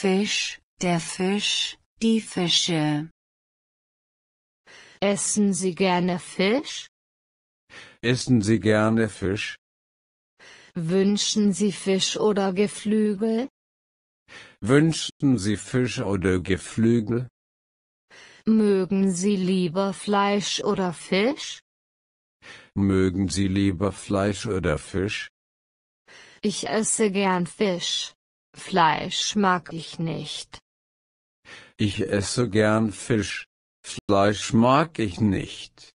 Fisch, der Fisch, die Fische. Essen Sie gerne Fisch? Essen Sie gerne Fisch? Wünschen Sie Fisch oder Geflügel? Wünschten Sie Fisch oder Geflügel? Mögen Sie lieber Fleisch oder Fisch? Mögen Sie lieber Fleisch oder Fisch? Ich esse gern Fisch. Fleisch mag ich nicht. Ich esse gern Fisch. Fleisch mag ich nicht.